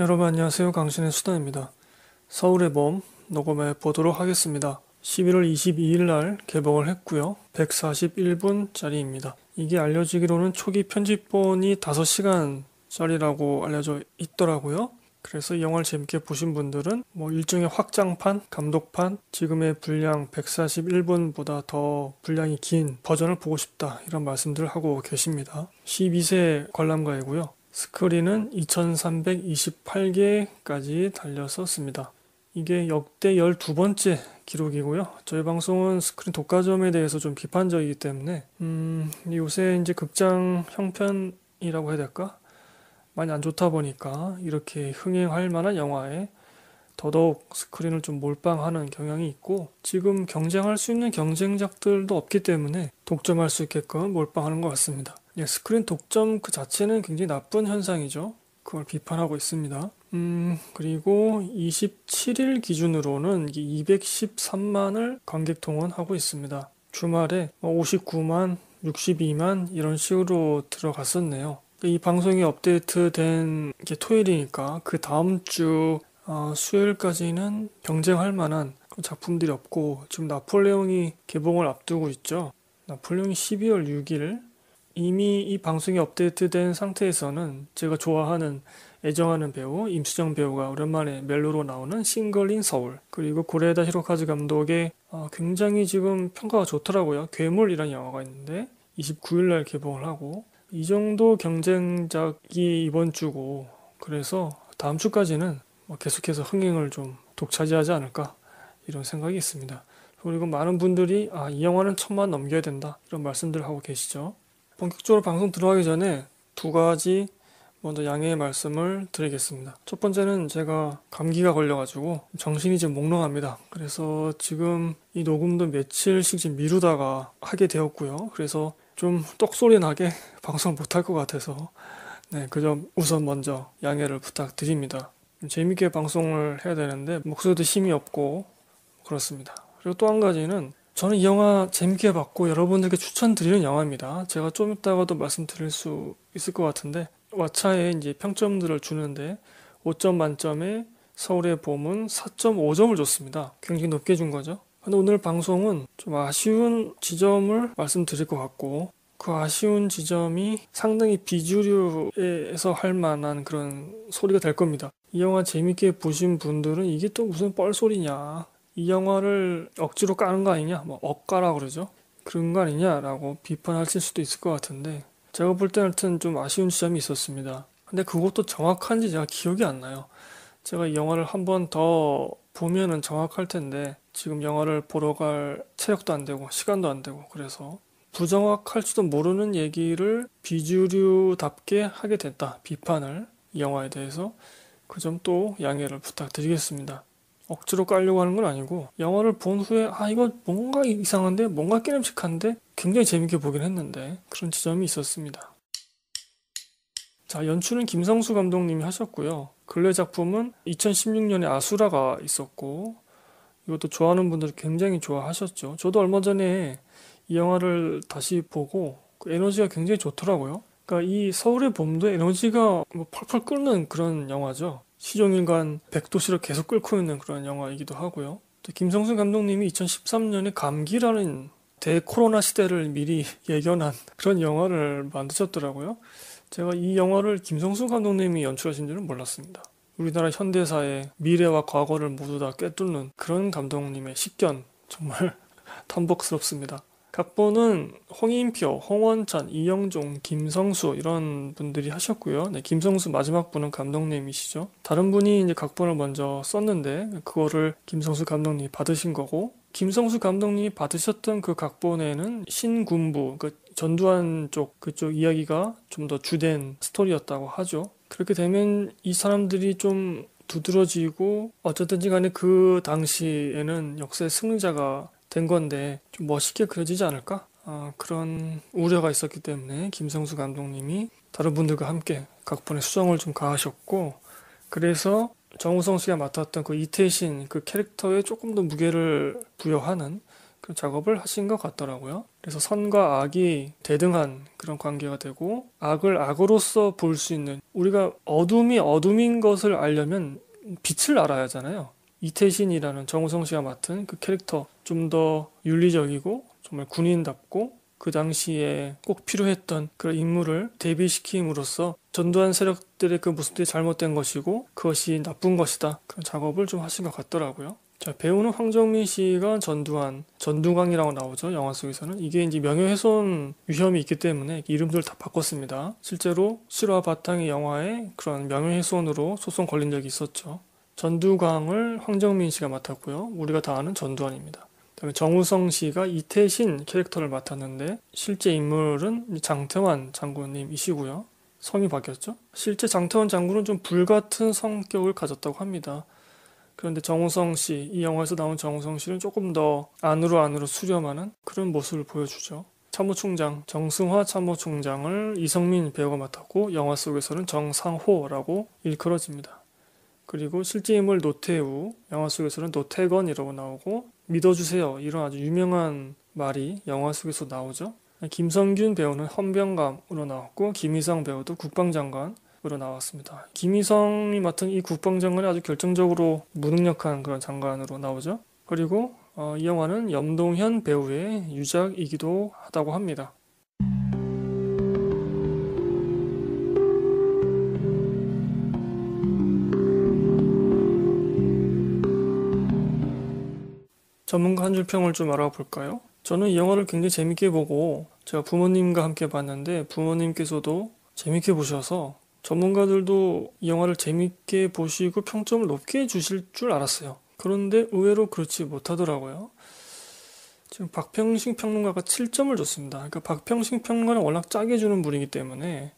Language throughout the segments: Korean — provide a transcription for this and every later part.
여러분 안녕하세요. 강신의 수단입니다 서울의 봄 녹음해 보도록 하겠습니다. 11월 22일 날 개봉을 했고요. 141분짜리입니다. 이게 알려지기로는 초기 편집본이 5시간짜리라고 알려져 있더라고요. 그래서 이 영화를 재밌게 보신 분들은 뭐 일종의 확장판, 감독판, 지금의 분량 141분보다 더 분량이 긴 버전을 보고 싶다 이런 말씀들 하고 계십니다. 12세 관람가이고요. 스크린은 2328개까지 달렸었습니다. 이게 역대 12번째 기록이고요. 저희 방송은 스크린 독과점에 대해서 좀 비판적이기 때문에 음, 요새 이제 극장 형편이라고 해야 될까? 많이 안 좋다 보니까 이렇게 흥행할 만한 영화에 더더욱 스크린을 좀 몰빵하는 경향이 있고 지금 경쟁할 수 있는 경쟁작들도 없기 때문에 독점할 수 있게끔 몰빵하는 것 같습니다. 예, 스크린 독점 그 자체는 굉장히 나쁜 현상이죠. 그걸 비판하고 있습니다. 음, 그리고 27일 기준으로는 213만을 관객 동원하고 있습니다. 주말에 59만, 뭐 62만 이런 식으로 들어갔었네요. 이 방송이 업데이트된 게 토요일이니까 그 다음 주 어, 수요일까지는 경쟁할 만한 작품들이 없고 지금 나폴레옹이 개봉을 앞두고 있죠. 나폴레옹이 12월 6일 이미 이 방송이 업데이트된 상태에서는 제가 좋아하는 애정하는 배우 임수정 배우가 오랜만에 멜로로 나오는 싱글인 서울 그리고 고레다 히로카즈 감독의 어, 굉장히 지금 평가가 좋더라고요 괴물이라는 영화가 있는데 29일날 개봉을 하고 이 정도 경쟁작이 이번 주고 그래서 다음 주까지는 뭐 계속해서 흥행을 좀 독차지하지 않을까 이런 생각이 있습니다. 그리고 많은 분들이 아, 이 영화는 천만 넘겨야 된다 이런 말씀들 하고 계시죠. 본격적으로 방송 들어가기 전에 두 가지 먼저 양해의 말씀을 드리겠습니다. 첫 번째는 제가 감기가 걸려가지고 정신이 좀 몽롱합니다. 그래서 지금 이 녹음도 며칠씩 좀 미루다가 하게 되었고요. 그래서 좀 떡소리 나게 방송 못할 것 같아서 네, 그 점 우선 먼저 양해를 부탁드립니다. 재밌게 방송을 해야 되는데 목소리도 힘이 없고 그렇습니다. 그리고 또 한 가지는 저는 이 영화 재밌게 봤고 여러분들께 추천드리는 영화입니다. 제가 좀 이따가도 말씀드릴 수 있을 것 같은데 왓차에 이제 평점들을 주는데 5점 만점에 서울의 봄은 4.5점을 줬습니다. 굉장히 높게 준 거죠. 근데 오늘 방송은 좀 아쉬운 지점을 말씀드릴 것 같고 그 아쉬운 지점이 상당히 비주류에서 할 만한 그런 소리가 될 겁니다. 이 영화 재밌게 보신 분들은 이게 또 무슨 뻘소리냐 이 영화를 억지로 까는 거 아니냐, 뭐 억까라 그러죠. 그런 거 아니냐라고 비판하실 수도 있을 것 같은데 제가 볼 때는 하여튼 좀 아쉬운 지점이 있었습니다. 근데 그것도 정확한지 제가 기억이 안 나요. 제가 이 영화를 한 번 더 보면은 정확할 텐데 지금 영화를 보러 갈 체력도 안 되고 시간도 안 되고 그래서 부정확할지도 모르는 얘기를 비주류답게 하게 됐다. 비판을 이 영화에 대해서 그 점 또 양해를 부탁드리겠습니다. 억지로 깔려고 하는 건 아니고 영화를 본 후에 아 이거 뭔가 이상한데 뭔가 깨름칙한데 굉장히 재밌게 보긴 했는데 그런 지점이 있었습니다. 자 연출은 김성수 감독님이 하셨고요. 근래 작품은 2016년에 아수라가 있었고 이것도 좋아하는 분들이 굉장히 좋아하셨죠. 저도 얼마 전에 이 영화를 다시 보고 그 에너지가 굉장히 좋더라고요. 그러니까 이 서울의 봄도 에너지가 뭐 펄펄 끓는 그런 영화죠. 시종일관 백도시를 계속 끓고 있는 그런 영화이기도 하고요. 또 김성순 감독님이 2013년에 감기라는 대코로나 시대를 미리 예견한 그런 영화를 만드셨더라고요. 제가 이 영화를 김성순 감독님이 연출하신 줄은 몰랐습니다. 우리나라 현대사의 미래와 과거를 모두 다 꿰뚫는 그런 감독님의 식견 정말 탐복스럽습니다. 각본은 홍인표, 홍원찬, 이영종, 김성수 이런 분들이 하셨고요. 네, 김성수 마지막 분은 감독님이시죠. 다른 분이 이제 각본을 먼저 썼는데 그거를 김성수 감독님이 받으신 거고 김성수 감독님이 받으셨던 그 각본에는 신군부, 그 전두환 쪽 그쪽 이야기가 좀 더 주된 스토리였다고 하죠. 그렇게 되면 이 사람들이 좀 두드러지고 어쨌든지 간에 그 당시에는 역사의 승리자가 된 건데 좀 멋있게 그려지지 않을까? 어, 그런 우려가 있었기 때문에 김성수 감독님이 다른 분들과 함께 각본에 수정을 좀 가하셨고 그래서 정우성 씨가 맡았던 그 이태신 그 캐릭터에 조금 더 무게를 부여하는 그 작업을 하신 것 같더라고요. 그래서 선과 악이 대등한 그런 관계가 되고 악을 악으로서 볼 수 있는 우리가 어둠이 어둠인 것을 알려면 빛을 알아야 하잖아요. 이태신이라는 정우성 씨가 맡은 그 캐릭터 좀더 윤리적이고 정말 군인답고 그 당시에 꼭 필요했던 그런 인물을 대비시킴으로써 전두환 세력들의 그 모습들이 잘못된 것이고 그것이 나쁜 것이다 그런 작업을 좀 하신 것 같더라고요. 자, 배우는 황정민 씨가 전두환, 전두광이라고 나오죠. 영화 속에서는. 이게 이제 명예훼손 위험이 있기 때문에 이름들을 다 바꿨습니다. 실제로 실화 바탕의 영화에 그런 명예훼손으로 소송 걸린 적이 있었죠. 전두광을 황정민 씨가 맡았고요. 우리가 다 아는 전두환입니다. 정우성 씨가 이태신 캐릭터를 맡았는데 실제 인물은 장태환 장군님이시고요. 성이 바뀌었죠. 실제 장태환 장군은 좀 불같은 성격을 가졌다고 합니다. 그런데 정우성 씨, 이 영화에서 나온 정우성 씨는 조금 더 안으로 안으로 수렴하는 그런 모습을 보여주죠. 참모총장, 정승화 참모총장을 이성민 배우가 맡았고 영화 속에서는 정상호라고 일컬어집니다. 그리고 실제 인물 노태우, 영화 속에서는 노태건이라고 나오고 믿어주세요. 이런 아주 유명한 말이 영화 속에서 나오죠. 김성균 배우는 헌병감으로 나왔고 김희성 배우도 국방장관 으로 나왔습니다. 김희성이 맡은 이 국방장관이 아주 결정적으로 무능력한 그런 장관으로 나오죠. 그리고 어, 이 영화는 염동현 배우의 유작이기도 하다고 합니다. 전문가 한 줄 평을 좀 알아볼까요? 저는 이 영화를 굉장히 재밌게 보고 제가 부모님과 함께 봤는데 부모님께서도 재밌게 보셔서 전문가들도 이 영화를 재밌게 보시고 평점을 높게 주실 줄 알았어요. 그런데 의외로 그렇지 못하더라고요. 지금 박평식 평론가가 7점을 줬습니다. 그러니까 박평식 평론가는 워낙 짜게 주는 분이기 때문에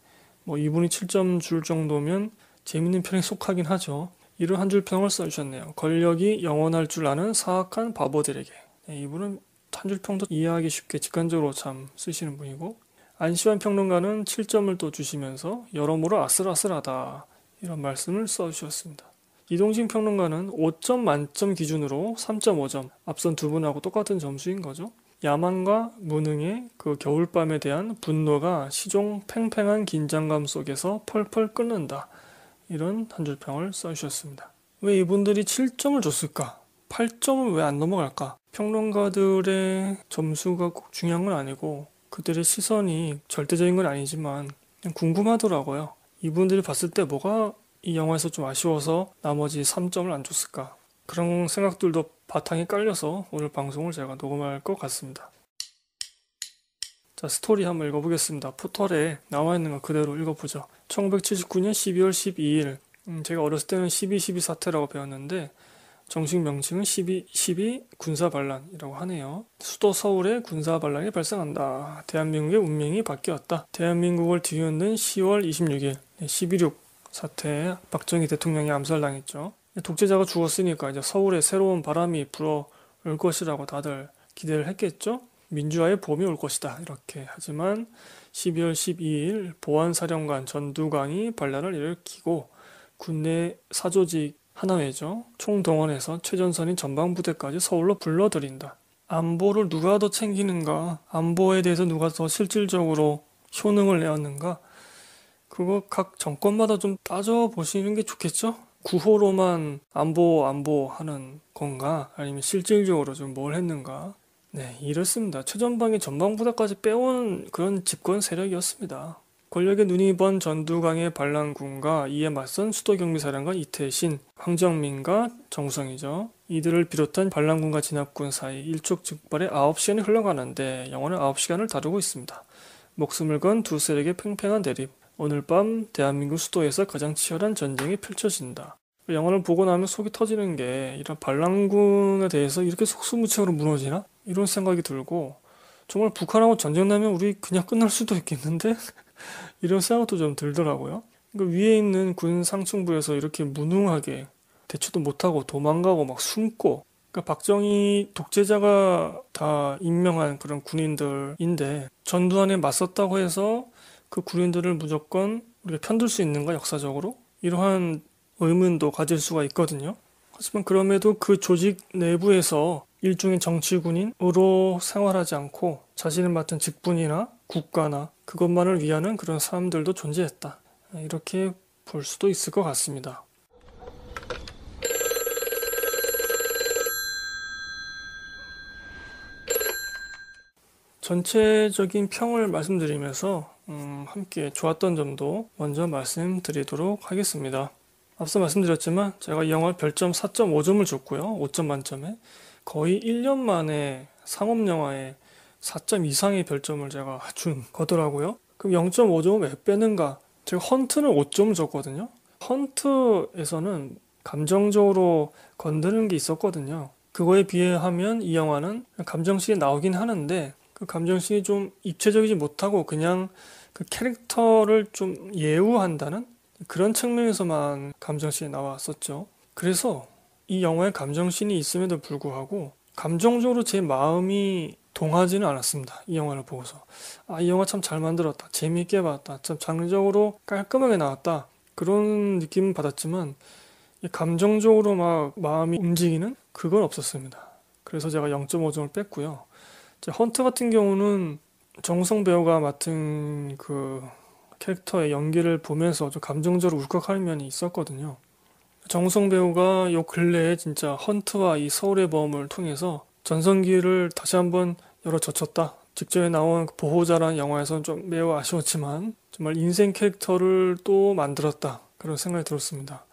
뭐 이분이 7점 줄 정도면 재밌는 편에 속하긴 하죠. 이런 한줄 평을 써주셨네요. 권력이 영원할 줄 아는 사악한 바보들에게. 네, 이분은 한 줄 평도 이해하기 쉽게 직관적으로 참 쓰시는 분이고 안시환 평론가는 7점을 또 주시면서 여러모로 아슬아슬하다 이런 말씀을 써주셨습니다. 이동식 평론가는 5점 만점 기준으로 3.5점 앞선 두 분하고 똑같은 점수인 거죠. 야망과 무능의 그 겨울밤에 대한 분노가 시종 팽팽한 긴장감 속에서 펄펄 끓는다. 이런 단절평을 써주셨습니다. 왜 이분들이 7점을 줬을까? 8점을 왜 안 넘어갈까? 평론가들의 점수가 꼭 중요한 건 아니고 그들의 시선이 절대적인 건 아니지만 그냥 궁금하더라고요. 이분들이 봤을 때 뭐가 이 영화에서 좀 아쉬워서 나머지 3점을 안 줬을까? 그런 생각들도 바탕에 깔려서 오늘 방송을 제가 녹음할 것 같습니다. 자, 스토리 한번 읽어보겠습니다. 포털에 나와 있는 거 그대로 읽어보죠. 1979년 12월 12일, 음, 제가 어렸을 때는 12.12 사태라고 배웠는데, 정식 명칭은 12, 12 군사반란이라고 하네요. 수도 서울에 군사반란이 발생한다. 대한민국의 운명이 바뀌었다. 대한민국을 뒤흔든 10월 26일, 12.6사태 박정희 대통령이 암살당했죠. 네, 독재자가 죽었으니까 이제 서울에 새로운 바람이 불어올 것이라고 다들 기대를 했겠죠. 민주화의 봄이 올 것이다. 이렇게 하지만 12월 12일 보안사령관 전두광이 반란을 일으키고 군내 사조직 하나회죠. 총동원해서 최전선인 전방부대까지 서울로 불러들인다. 안보를 누가 더 챙기는가? 안보에 대해서 누가 더 실질적으로 효능을 내었는가? 그거 각 정권마다 좀 따져보시는 게 좋겠죠? 구호로만 안보, 안보 하는 건가? 아니면 실질적으로 좀 뭘 했는가? 네, 이렇습니다. 최전방이 전방부다까지 빼온 그런 집권 세력이었습니다. 권력의 눈이 번전두강의 반란군과 이에 맞선 수도 경비사령관 이태신, 황정민과 정우성이죠. 이들을 비롯한 반란군과 진압군 사이 일촉즉발에 9시간이 흘러가는데 영화는 9시간을 다루고 있습니다. 목숨을 건 두 세력의 팽팽한 대립. 오늘 밤 대한민국 수도에서 가장 치열한 전쟁이 펼쳐진다. 영화를 보고 나면 속이 터지는 게 이런 반란군에 대해서 이렇게 속수무책으로 무너지나 이런 생각이 들고 정말 북한하고 전쟁 나면 우리 그냥 끝날 수도 있겠는데 이런 생각도 좀 들더라고요. 그러니까 위에 있는 군 상층부에서 이렇게 무능하게 대처도 못하고 도망가고 막 숨고 그러니까 박정희 독재자가 다 임명한 그런 군인들인데 전두환에 맞섰다고 해서 그 군인들을 무조건 우리가 편들 수 있는가 역사적으로 이러한 의문도 가질 수가 있거든요. 하지만 그럼에도 그 조직 내부에서 일종의 정치군인으로 생활하지 않고 자신을 맡은 직분이나 국가나 그것만을 위하는 그런 사람들도 존재했다. 이렇게 볼 수도 있을 것 같습니다. 전체적인 평을 말씀드리면서 음, 함께 좋았던 점도 먼저 말씀드리도록 하겠습니다. 앞서 말씀드렸지만 제가 이 영화를 별점 4.5점을 줬고요. 5점 만점에 거의 1년 만에 상업 영화에 4점 이상의 별점을 제가 준 거더라고요. 그럼 0.5점을 왜 빼는가? 제가 헌트는 5점을 줬거든요. 헌트에서는 감정적으로 건드는 게 있었거든요. 그거에 비하면 해이 영화는 감정씬이 나오긴 하는데 그 감정씬이 좀 입체적이지 못하고 그냥 그 캐릭터를 좀 예우한다는 그런 측면에서만 감정신이 나왔었죠. 그래서 이 영화에 감정씬이 있음에도 불구하고 감정적으로 제 마음이 동하지는 않았습니다. 이 영화를 보고서 아이 영화 참 잘 만들었다, 재미있게 봤다, 참 장르적으로 깔끔하게 나왔다 그런 느낌 받았지만 감정적으로 막 마음이 움직이는 그건 없었습니다. 그래서 제가 0.5점을 뺐고요. 헌트 같은 경우는 정성 배우가 맡은 그 캐릭터의 연기를 보면서 좀 감정적으로 울컥하는 면이 있었거든요. 정우성 배우가 요 근래에 진짜 헌트와 이 서울의 범을 통해서 전성기를 다시 한번 열어젖혔다. 직전에 나온 그 보호자라는 영화에서는 좀 매우 아쉬웠지만 정말 인생 캐릭터를 또 만들었다. 그런 생각이 들었습니다.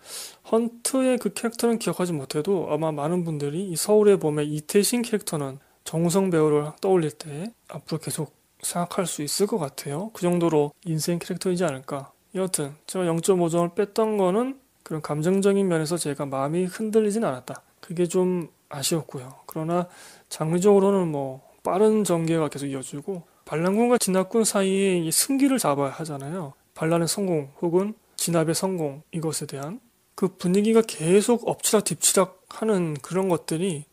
헌트의 그 캐릭터는 기억하지 못해도 아마 많은 분들이 이 서울의 범의 이태신 캐릭터는 정우성 배우를 떠올릴 때 앞으로 계속 생각할 수 있을 것 같아요. 그 정도로 인생 캐릭터이지 않을까. 여튼 하 제가 0.5점을 뺐던 거는 그런 감정적인 면에서 제가 마음이 흔들리진 않았다. 그게 좀 아쉬웠고요. 그러나 장르적으로는 뭐 빠른 전개가 계속 이어지고 반란군과 진압군 사이에 승기를 잡아야 하잖아요. 반란의 성공 혹은 진압의 성공 이것에 대한 그 분위기가 계속 엎치락 뒤치락 하는 그런 것들이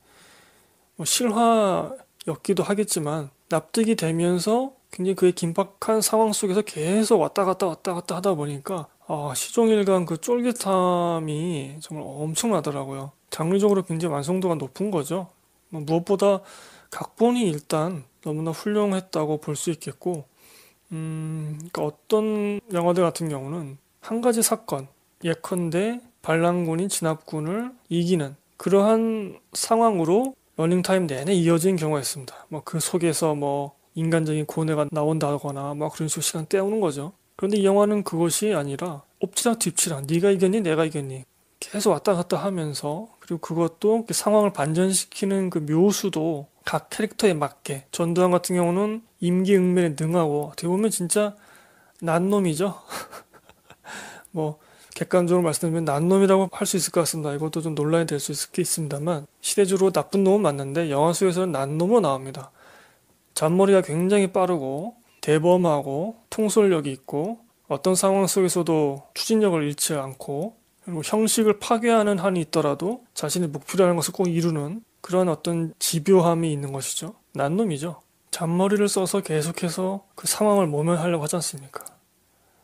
뭐 실화였기도 하겠지만 납득이 되면서 굉장히 그의 긴박한 상황 속에서 계속 왔다 갔다 왔다 갔다 하다 보니까 아, 시종일관 그 쫄깃함이 정말 엄청나더라고요. 장르적으로 굉장히 완성도가 높은 거죠. 뭐 무엇보다 각본이 일단 너무나 훌륭했다고 볼 수 있겠고, 음, 그러니까 어떤 영화들 같은 경우는 한 가지 사건, 예컨대 반란군인 진압군을 이기는 그러한 상황으로 러닝타임 내내 이어진 경우가 있습니다. 뭐 그 속에서 뭐 인간적인 고뇌가 나온다거나 뭐 그런 식으로 시간 때우는 거죠. 그런데 이 영화는 그것이 아니라 옵치랑뒷치랑 네가 이겼니 내가 이겼니 계속 왔다 갔다 하면서 그리고 그것도 상황을 반전시키는 그 묘수도 각 캐릭터에 맞게 전두환 같은 경우는 임기응변에 능하고 어떻게 보면 진짜 난놈이죠. 뭐 객관적으로 말씀드리면 난 놈이라고 할 수 있을 것 같습니다. 이것도 좀 논란이 될 수있을게있습니다만 시대적으로 나쁜 놈은 맞는데 영화 속에서는 난 놈으로 나옵니다. 잔머리가 굉장히 빠르고 대범하고 통솔력이 있고 어떤 상황 속에서도 추진력을 잃지 않고 그리고 형식을 파괴하는 한이 있더라도 자신의 목표라는 것을 꼭 이루는 그런 어떤 집요함이 있는 것이죠. 난놈이죠. 잔머리를 써서 계속해서 그 상황을 모면하려고 하지 않습니까?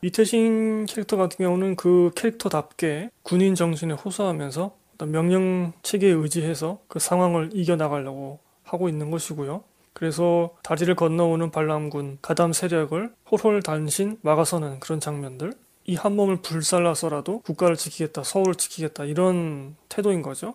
이태신 캐릭터 같은 경우는 그 캐릭터답게 군인 정신에 호소하면서 명령 체계에 의지해서 그 상황을 이겨나가려고 하고 있는 것이고요. 그래서 다리를 건너오는 반란군 가담 세력을 홀홀단신 막아서는 그런 장면들 이 한 몸을 불살라서라도 국가를 지키겠다 서울을 지키겠다 이런 태도인 거죠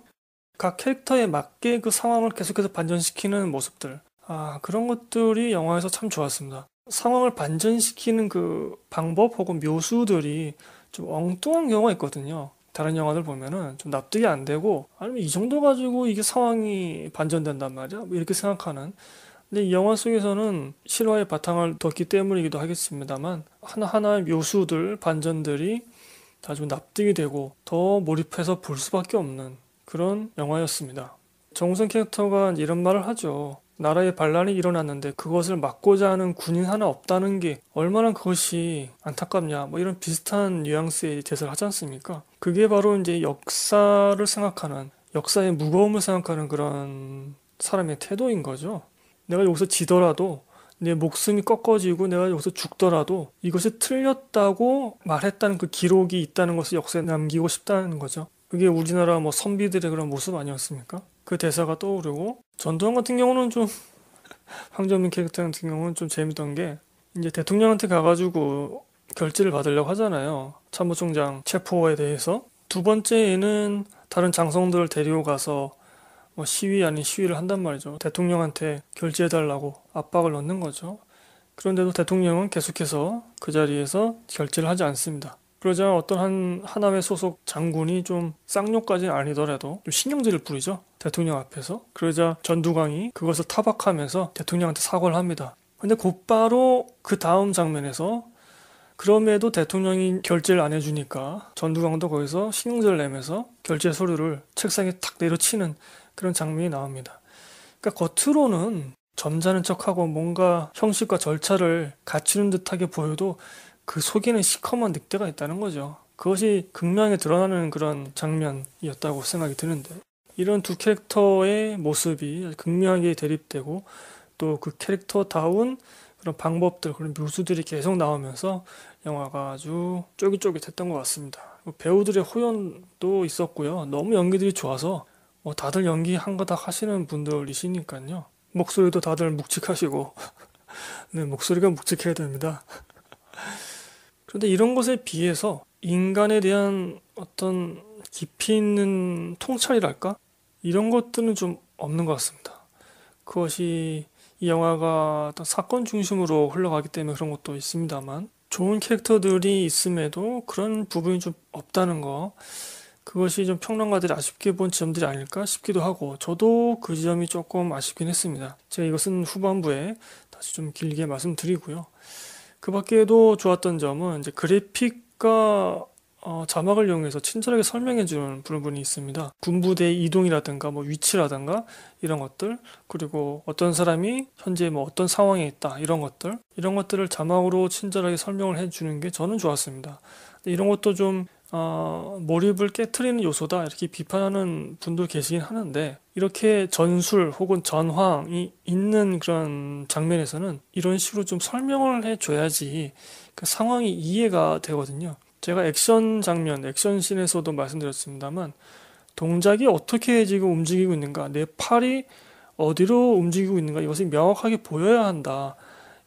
각 캐릭터에 맞게 그 상황을 계속해서 반전시키는 모습들 아 그런 것들이 영화에서 참 좋았습니다 상황을 반전시키는 그 방법 혹은 묘수들이 좀 엉뚱한 경우가 있거든요. 다른 영화들 보면은 좀 납득이 안 되고 아니면 이 정도 가지고 이게 상황이 반전된단 말이야 뭐 이렇게 생각하는 근데 이 영화 속에서는 실화의 바탕을 뒀기 때문이기도 하겠습니다만 하나하나의 묘수들 반전들이 다 좀 납득이 되고 더 몰입해서 볼 수밖에 없는 그런 영화였습니다 정우성 캐릭터가 이런 말을 하죠 나라의 반란이 일어났는데 그것을 막고자 하는 군인 하나 없다는 게 얼마나 그것이 안타깝냐 뭐 이런 비슷한 뉘앙스의 대사를 하지 않습니까? 그게 바로 이제 역사를 생각하는 역사의 무거움을 생각하는 그런 사람의 태도인 거죠. 내가 여기서 지더라도 내 목숨이 꺾어지고 내가 여기서 죽더라도 이것이 틀렸다고 말했다는 그 기록이 있다는 것을 역사에 남기고 싶다는 거죠. 그게 우리나라 뭐 선비들의 그런 모습 아니었습니까? 그 대사가 떠오르고 전두환 같은 경우는 좀 황정민 캐릭터 같은 경우는 좀 재밌던 게 이제 대통령한테 가가지고 결재를 받으려고 하잖아요. 참모총장 체포에 대해서 두 번째에는 다른 장성들을 데리고 가서 뭐 시위 아닌 시위를 한단 말이죠. 대통령한테 결재해달라고 압박을 넣는 거죠. 그런데도 대통령은 계속해서 그 자리에서 결재를 하지 않습니다. 그러자 어떤 한 하남의 소속 장군이 좀 쌍욕까지는 아니더라도 좀 신경질을 부리죠. 대통령 앞에서. 그러자 전두광이 그것을 타박하면서 대통령한테 사과를 합니다. 근데 곧바로 그 다음 장면에서 그럼에도 대통령이 결제를 안 해주니까 전두광도 거기서 신경질을 내면서 결제 서류를 책상에 탁 내려치는 그런 장면이 나옵니다. 그러니까 겉으로는 점잖은 척하고 뭔가 형식과 절차를 갖추는 듯하게 보여도 그 속에는 시커먼 늑대가 있다는 거죠. 그것이 극명하게 드러나는 그런 장면이었다고 생각이 드는데 이런 두 캐릭터의 모습이 극명하게 대립되고 또 그 캐릭터다운 그런 방법들 그런 묘수들이 계속 나오면서 영화가 아주 쫄깃쫄깃했던 것 같습니다. 뭐 배우들의 호연도 있었고요. 너무 연기들이 좋아서 뭐 다들 연기 한거다 하시는 분들이시니까요. 목소리도 다들 묵직하시고 네, 목소리가 묵직해야 됩니다. 그런데 이런 것에 비해서 인간에 대한 어떤 깊이 있는 통찰이랄까? 이런 것들은 좀 없는 것 같습니다. 그것이 이 영화가 어떤 사건 중심으로 흘러가기 때문에 그런 것도 있습니다만 좋은 캐릭터들이 있음에도 그런 부분이 좀 없다는 거 그것이 좀 평론가들이 아쉽게 본 지점들이 아닐까 싶기도 하고 저도 그 지점이 조금 아쉽긴 했습니다. 제가 이것은 후반부에 다시 좀 길게 말씀드리고요. 그 밖에도 좋았던 점은 이제 그래픽과 어, 자막을 이용해서 친절하게 설명해 주는 부분이 있습니다. 군부대 이동이라든가 뭐 위치라든가 이런 것들 그리고 어떤 사람이 현재 뭐 어떤 상황에 있다 이런 것들 이런 것들을 자막으로 친절하게 설명을 해 주는 게 저는 좋았습니다. 이런 것도 좀 어, 몰입을 깨트리는 요소다 이렇게 비판하는 분도 계시긴 하는데 이렇게 전술 혹은 전황이 있는 그런 장면에서는 이런 식으로 좀 설명을 해줘야지 그 상황이 이해가 되거든요. 제가 액션 장면, 액션씬에서도 말씀드렸습니다만 동작이 어떻게 지금 움직이고 있는가, 내 팔이 어디로 움직이고 있는가 이것이 명확하게 보여야 한다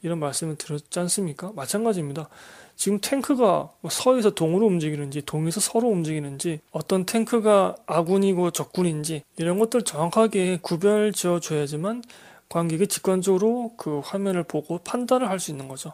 이런 말씀을 드렸지 않습니까? 마찬가지입니다. 지금 탱크가 뭐 서에서 동으로 움직이는지 동에서 서로 움직이는지 어떤 탱크가 아군이고 적군인지 이런 것들 정확하게 구별 지어 줘야지만 관객이 직관적으로 그 화면을 보고 판단을 할 수 있는 거죠.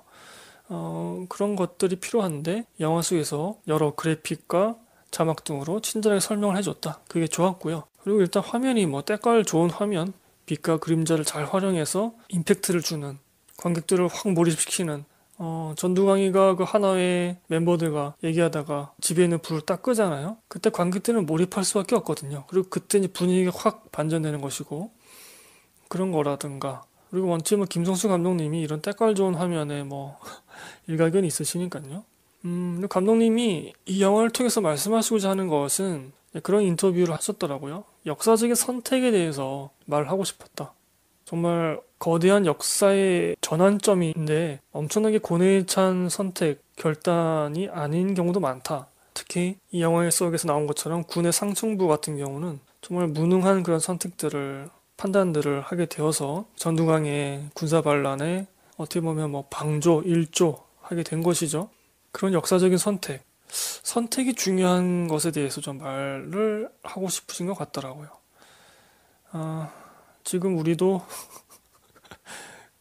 어, 그런 것들이 필요한데 영화 속에서 여러 그래픽과 자막 등으로 친절하게 설명을 해줬다. 그게 좋았고요. 그리고 일단 화면이 뭐 때깔 좋은 화면, 빛과 그림자를 잘 활용해서 임팩트를 주는 관객들을 확 몰입시키는 어, 전두광이가 그 하나의 멤버들과 얘기하다가 집에 있는 불을 딱 끄잖아요. 그때 관객들은 몰입할 수밖에 없거든요. 그리고 그때 분위기가 확 반전되는 것이고 그런 거라든가 그리고 원팀은 김성수 감독님이 이런 때깔 좋은 화면에 뭐 일가견이 있으시니까요. 음, 감독님이 이 영화를 통해서 말씀하시고자 하는 것은 그런 인터뷰를 하셨더라고요. 역사적인 선택에 대해서 말하고 싶었다. 정말 거대한 역사의 전환점인데 엄청나게 고뇌에 찬 선택, 결단이 아닌 경우도 많다. 특히 이 영화의 속에서 나온 것처럼 군의 상층부 같은 경우는 정말 무능한 그런 선택들을 판단들을 하게 되어서 전두강의 군사 반란에 어떻게 보면 뭐 방조, 일조 하게 된 것이죠. 그런 역사적인 선택, 선택이 중요한 것에 대해서 좀 말을 하고 싶으신 것 같더라고요. 아, 지금 우리도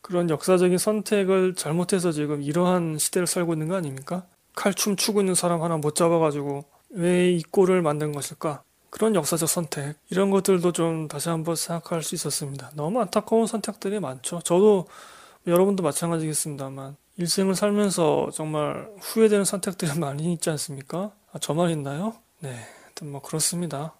그런 역사적인 선택을 잘못해서 지금 이러한 시대를 살고 있는 거 아닙니까? 칼춤 추고 있는 사람 하나 못 잡아가지고 왜 이 꼴을 만든 것일까? 그런 역사적 선택 이런 것들도 좀 다시 한번 생각할 수 있었습니다. 너무 안타까운 선택들이 많죠. 저도 여러분도 마찬가지겠습니다만 일생을 살면서 정말 후회되는 선택들이 많이 있지 않습니까? 아, 저만 있나요? 네, 뭐 그렇습니다.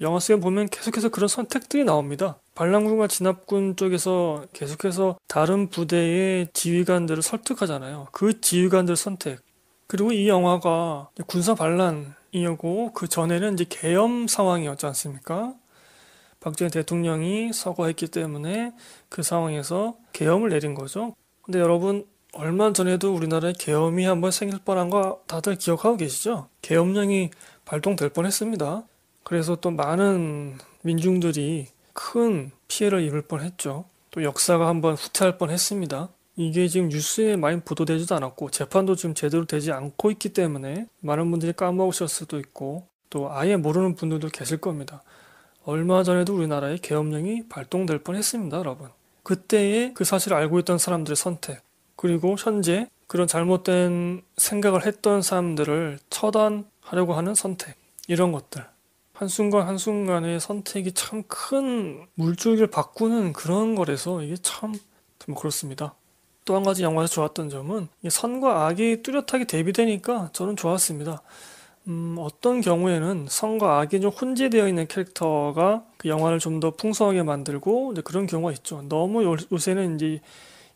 영화 속에 보면 계속해서 그런 선택들이 나옵니다. 반란군과 진압군 쪽에서 계속해서 다른 부대의 지휘관들을 설득하잖아요. 그 지휘관들 선택. 그리고 이 영화가 군사 반란이었고 그 전에는 이제 계엄 상황이었지 않습니까? 박정희 대통령이 서거했기 때문에 그 상황에서 계엄을 내린 거죠. 근데 여러분 얼마 전에도 우리나라에 계엄이 한 번 생길 뻔한 거 다들 기억하고 계시죠? 계엄령이 발동될 뻔했습니다. 그래서 또 많은 민중들이 큰 피해를 입을 뻔했죠. 또 역사가 한번 후퇴할 뻔했습니다. 이게 지금 뉴스에 많이 보도되지도 않았고 재판도 지금 제대로 되지 않고 있기 때문에 많은 분들이 까먹으실 수도 있고 또 아예 모르는 분들도 계실 겁니다. 얼마 전에도 우리나라에 계엄령이 발동될 뻔했습니다, 여러분. 그때의 그 사실을 알고 있던 사람들의 선택 그리고 현재 그런 잘못된 생각을 했던 사람들을 처단하려고 하는 선택 이런 것들 한순간 한순간의 선택이 참 큰 물줄기를 바꾸는 그런 거라서 이게 참뭐 그렇습니다. 또 한 가지 영화에서 좋았던 점은 선과 악이 뚜렷하게 대비되니까 저는 좋았습니다. 음, 어떤 경우에는 선과 악이 좀 혼재되어 있는 캐릭터가 그 영화를 좀 더 풍성하게 만들고 그런 경우가 있죠. 너무 요, 요새는 이제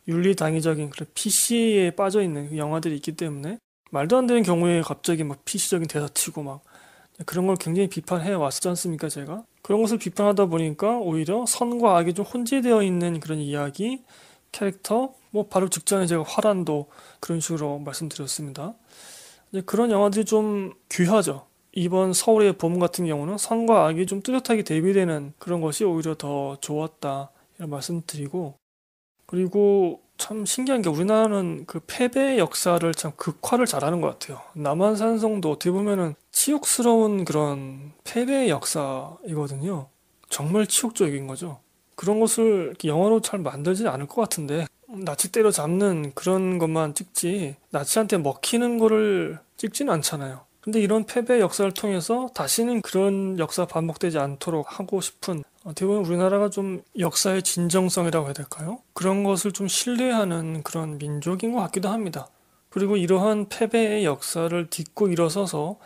윤리당위적인 그런 PC에 빠져 있는 영화들이 있기 때문에 말도 안 되는 경우에 갑자기 막 PC적인 대사 치고 막 그런 걸 굉장히 비판해 왔지 었 않습니까, 제가? 그런 것을 비판하다 보니까 오히려 선과 악이 좀 혼재되어 있는 그런 이야기, 캐릭터, 뭐 바로 직전에 제가 화란도 그런 식으로 말씀드렸습니다. 이제 그런 영화들이 좀 귀하죠. 이번 서울의 봄 같은 경우는 선과 악이 좀 뚜렷하게 대비되는 그런 것이 오히려 더 좋았다 이런 말씀드리고 그리고 참 신기한 게 우리나라는 그 패배 역사를 참 극화를 잘하는 것 같아요. 남한산성도 어떻게 보면은 치욕스러운 그런 패배의 역사이거든요. 정말 치욕적인 거죠. 그런 것을 영화로 잘 만들지 않을 것 같은데 나치 때려잡는 그런 것만 찍지 나치한테 먹히는 거를 찍지는 않잖아요. 근데 이런 패배 역사를 통해서 다시는 그런 역사 반복되지 않도록 하고 싶은 어떻게 보면 우리나라가 좀 역사의 진정성이라고 해야 될까요? 그런 것을 좀 신뢰하는 그런 민족인 것 같기도 합니다. 그리고 이러한 패배의 역사를 딛고 일어서서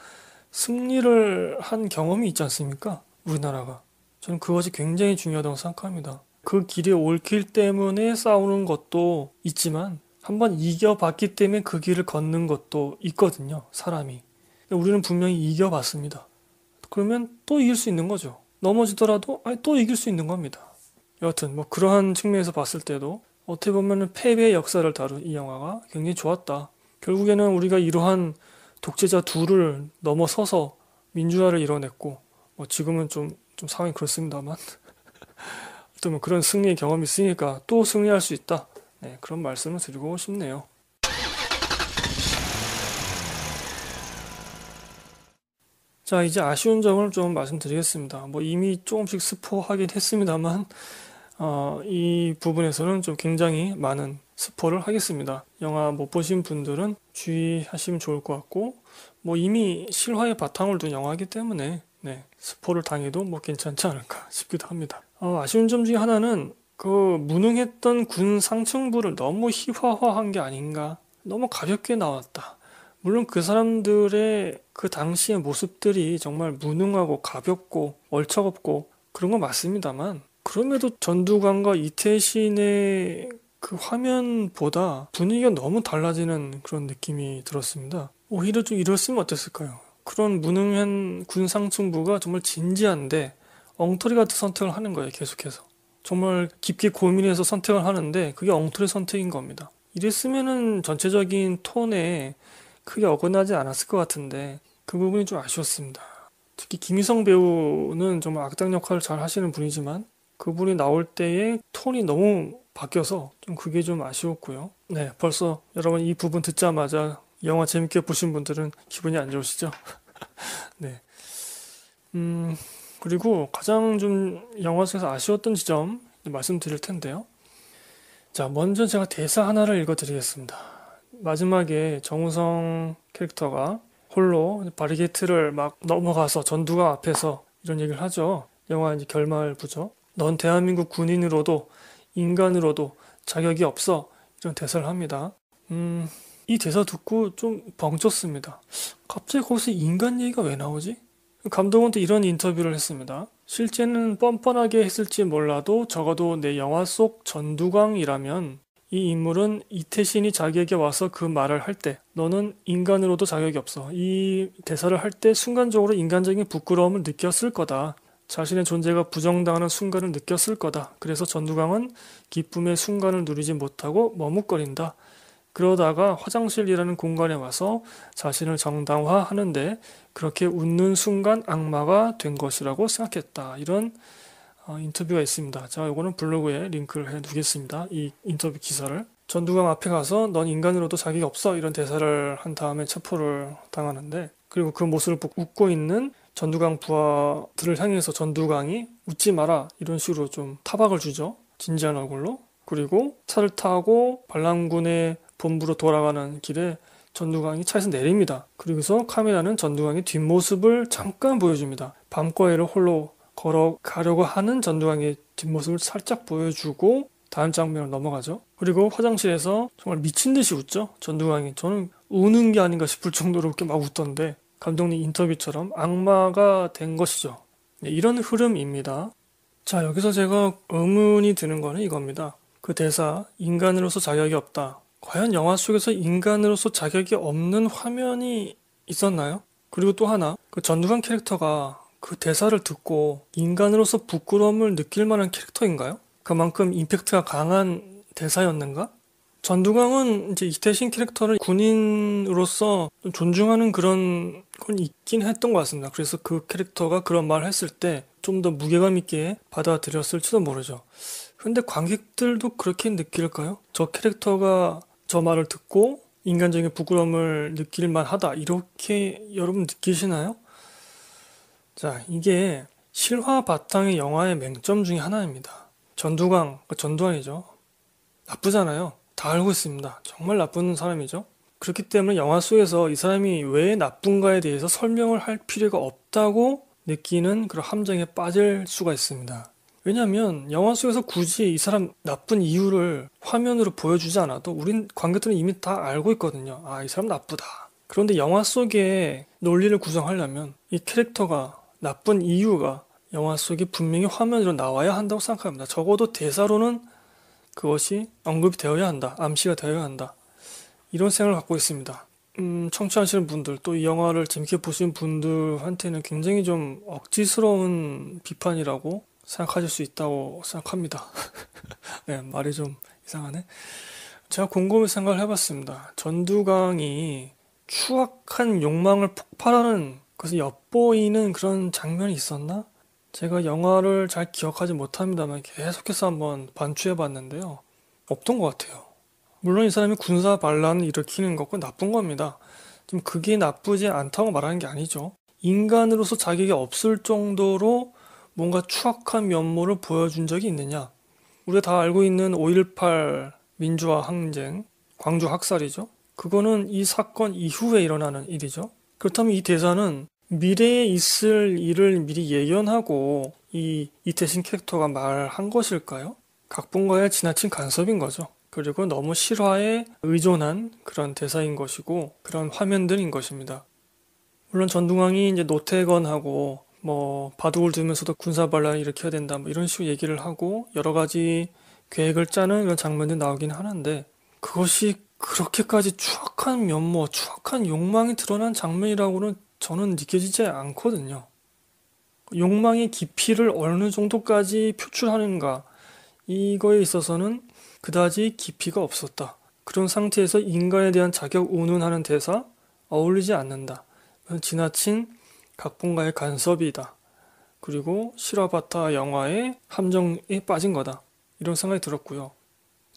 승리를 한 경험이 있지 않습니까? 우리나라가. 저는 그것이 굉장히 중요하다고 생각합니다. 그길이옳길 때문에 싸우는 것도 있지만 한번 이겨봤기 때문에 그 길을 걷는 것도 있거든요. 사람이. 우리는 분명히 이겨봤습니다. 그러면 또 이길 수 있는 거죠. 넘어지더라도 또 이길 수 있는 겁니다. 여하튼 뭐 그러한 측면에서 봤을 때도 어떻게 보면 패배의 역사를 다룬 이 영화가 굉장히 좋았다. 결국에는 우리가 이러한 독재자 둘을 넘어서서 민주화를 이뤄냈고 뭐 지금은 좀, 좀 상황이 그렇습니다만 어떤 뭐 그런 승리의 경험이 있으니까 또 승리할 수 있다. 네, 그런 말씀을 드리고 싶네요. 자, 이제 아쉬운 점을 좀 말씀드리겠습니다. 뭐 이미 조금씩 스포하긴 했습니다만, 어, 이 부분에서는 좀 굉장히 많은 스포를 하겠습니다. 영화 못 보신 분들은 주의하시면 좋을 것 같고, 뭐 이미 실화의 바탕을 둔 영화이기 때문에, 네, 스포를 당해도 뭐 괜찮지 않을까 싶기도 합니다. 어, 아쉬운 점 중에 하나는 그 무능했던 군 상층부를 너무 희화화한 게 아닌가, 너무 가볍게 나왔다. 물론 그 사람들의 그 당시의 모습들이 정말 무능하고 가볍고 얼척없고 그런 건 맞습니다만 그럼에도 전두관과 이태신의 그 화면보다 분위기가 너무 달라지는 그런 느낌이 들었습니다. 오히려 좀 이랬으면 어땠을까요? 그런 무능한 군 상층부가 정말 진지한데 엉터리 같은 선택을 하는 거예요, 계속해서. 정말 깊게 고민해서 선택을 하는데 그게 엉터리 선택인 겁니다. 이랬으면은 전체적인 톤에 크게 어긋나지 않았을 것 같은데 그 부분이 좀 아쉬웠습니다. 특히 김희성 배우는 정말 악당 역할을 잘 하시는 분이지만 그분이 나올 때의 톤이 너무 바뀌어서 좀 그게 좀 아쉬웠고요. 네, 벌써 여러분 이 부분 듣자마자 영화 재밌게 보신 분들은 기분이 안 좋으시죠? 네. 음, 그리고 가장 좀 영화 속에서 아쉬웠던 지점 말씀드릴 텐데요. 자, 먼저 제가 대사 하나를 읽어드리겠습니다. 마지막에 정우성 캐릭터가 홀로 바리게트를막 넘어가서 전두가 앞에서 이런 얘기를 하죠. 영화 이제 결말부죠. 넌 대한민국 군인으로도 인간으로도 자격이 없어 이런 대사를 합니다. 음, 이 대사 듣고 좀 벙쪘습니다. 갑자기 거기서 인간 얘기가 왜 나오지? 감독은또 이런 인터뷰를 했습니다. 실제는 뻔뻔하게 했을지 몰라도 적어도 내 영화 속 전두광이라면 이 인물은 이태신이 자기에게 와서 그 말을 할 때 너는 인간으로도 자격이 없어. 이 대사를 할 때 순간적으로 인간적인 부끄러움을 느꼈을 거다. 자신의 존재가 부정당하는 순간을 느꼈을 거다. 그래서 전두광은 기쁨의 순간을 누리지 못하고 머뭇거린다. 그러다가 화장실이라는 공간에 와서 자신을 정당화하는데 그렇게 웃는 순간 악마가 된 것이라고 생각했다. 이런 어, 인터뷰가 있습니다. 제가 이거는 블로그에 링크를 해두겠습니다. 이 인터뷰 기사를. 전두광 앞에 가서 넌 인간으로도 자격이 없어 이런 대사를 한 다음에 체포를 당하는데 그리고 그 모습을 보고 웃고 있는 전두광 부하들을 향해서 전두광이 웃지 마라 이런 식으로 좀 타박을 주죠. 진지한 얼굴로. 그리고 차를 타고 반란군의 본부로 돌아가는 길에 전두광이 차에서 내립니다. 그리고서 카메라는 전두광의 뒷모습을 잠깐 보여줍니다. 밤과리를 홀로 걸어가려고 하는 전두환의 뒷모습을 살짝 보여주고 다음 장면으로 넘어가죠. 그리고 화장실에서 정말 미친 듯이 웃죠. 전두환이 저는 우는 게 아닌가 싶을 정도로 이렇게 막 웃던데 감독님 인터뷰처럼 악마가 된 것이죠. 네, 이런 흐름입니다. 자 여기서 제가 의문이 드는 거는 이겁니다. 그 대사 인간으로서 자격이 없다. 과연 영화 속에서 인간으로서 자격이 없는 화면이 있었나요? 그리고 또 하나 그 전두환 캐릭터가 그 대사를 듣고 인간으로서 부끄러움을 느낄 만한 캐릭터인가요? 그만큼 임팩트가 강한 대사였는가? 전두광은 이제 이태신 캐릭터를 군인으로서 존중하는 그런 건 있긴 했던 것 같습니다. 그래서 그 캐릭터가 그런 말을 했을 때 좀 더 무게감 있게 받아들였을지도 모르죠. 근데 관객들도 그렇게 느낄까요? 저 캐릭터가 저 말을 듣고 인간적인 부끄러움을 느낄 만하다. 이렇게 여러분 느끼시나요? 자, 이게 실화 바탕의 영화의 맹점 중의 하나입니다. 전두광, 그 전두환이죠. 나쁘잖아요. 다 알고 있습니다. 정말 나쁜 사람이죠. 그렇기 때문에 영화 속에서 이 사람이 왜 나쁜가에 대해서 설명을 할 필요가 없다고 느끼는 그런 함정에 빠질 수가 있습니다. 왜냐하면 영화 속에서 굳이 이 사람 나쁜 이유를 화면으로 보여주지 않아도 우린 관객들은 이미 다 알고 있거든요. 아, 이 사람 나쁘다. 그런데 영화 속에 논리를 구성하려면 이 캐릭터가 나쁜 이유가 영화 속에 분명히 화면으로 나와야 한다고 생각합니다. 적어도 대사로는 그것이 언급이 되어야 한다. 암시가 되어야 한다. 이런 생각을 갖고 있습니다. 음, 청취하시는 분들 또 이 영화를 재밌게 보신 분들한테는 굉장히 좀 억지스러운 비판이라고 생각하실 수 있다고 생각합니다. 네, 말이 좀 이상하네. 제가 곰곰이 생각을 해봤습니다. 전두강이 추악한 욕망을 폭발하는 그래서 엿보이는 그런 장면이 있었나? 제가 영화를 잘 기억하지 못합니다만 계속해서 한번 반추해 봤는데요. 없던 것 같아요. 물론 이 사람이 군사 반란을 일으키는 것과 나쁜 겁니다. 좀 그게 나쁘지 않다고 말하는 게 아니죠. 인간으로서 자격이 없을 정도로 뭔가 추악한 면모를 보여준 적이 있느냐? 우리가 다 알고 있는 5.18 민주화 항쟁, 광주 학살이죠. 그거는 이 사건 이후에 일어나는 일이죠. 그렇다면 이 대사는 미래에 있을 일을 미리 예견하고 이 이태신 캐릭터가 말한 것일까요? 각본과의 지나친 간섭인 거죠. 그리고 너무 실화에 의존한 그런 대사인 것이고 그런 화면들인 것입니다. 물론 전둥왕이 이제 노태건하고 뭐 바둑을 두면서도 군사 반란 일으켜야 된다 뭐 이런 식으로 얘기를 하고 여러 가지 계획을 짜는 이런 장면도 나오긴 하는데 그것이 그렇게까지 추악한 면모, 추악한 욕망이 드러난 장면이라고는 저는 느껴지지 않거든요. 욕망의 깊이를 어느 정도까지 표출하는가, 이거에 있어서는 그다지 깊이가 없었다. 그런 상태에서 인간에 대한 자격 운운하는 대사, 어울리지 않는다. 지나친 각본가의 간섭이다. 그리고 실화바타 영화의 함정에 빠진 거다. 이런 생각이 들었고요.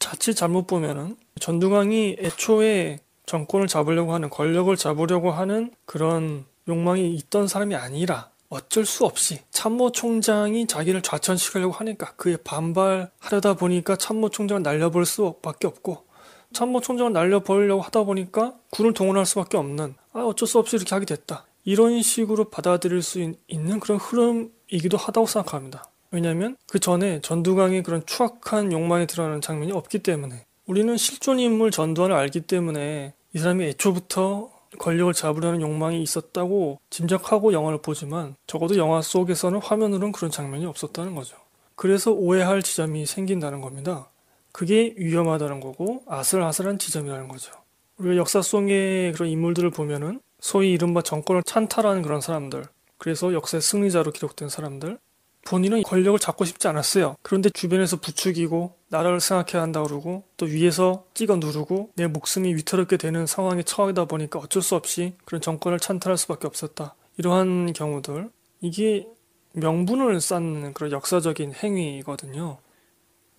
자칫 잘못 보면은 전두광이 애초에 정권을 잡으려고 하는 권력을 잡으려고 하는 그런 욕망이 있던 사람이 아니라 어쩔 수 없이 참모총장이 자기를 좌천시키려고 하니까 그에 반발하려다 보니까 참모총장을 날려볼 수밖에 없고 참모총장을 날려버리려고 하다 보니까 군을 동원할 수밖에 없는 아 어쩔 수 없이 이렇게 하게 됐다 이런 식으로 받아들일 수 있는 그런 흐름이기도 하다고 생각합니다. 왜냐하면 그 전에 전두광의 그런 추악한 욕망이드러나는 장면이 없기 때문에 우리는 실존 인물 전두환을 알기 때문에 이 사람이 애초부터 권력을 잡으려는 욕망이 있었다고 짐작하고 영화를 보지만 적어도 영화 속에서는 화면으로는 그런 장면이 없었다는 거죠. 그래서 오해할 지점이 생긴다는 겁니다. 그게 위험하다는 거고 아슬아슬한 지점이라는 거죠. 우리가 역사 속의 그런 인물들을 보면은 소위 이른바 정권을 찬탈하는 그런 사람들, 그래서 역사의 승리자로 기록된 사람들, 본인은 권력을 잡고 싶지 않았어요. 그런데 주변에서 부추기고 나라를 생각해야 한다 그러고 또 위에서 찍어 누르고 내 목숨이 위태롭게 되는 상황에 처하다 보니까 어쩔 수 없이 그런 정권을 찬탈할 수밖에 없었다. 이러한 경우들 이게 명분을 쌓는 그런 역사적인 행위거든요.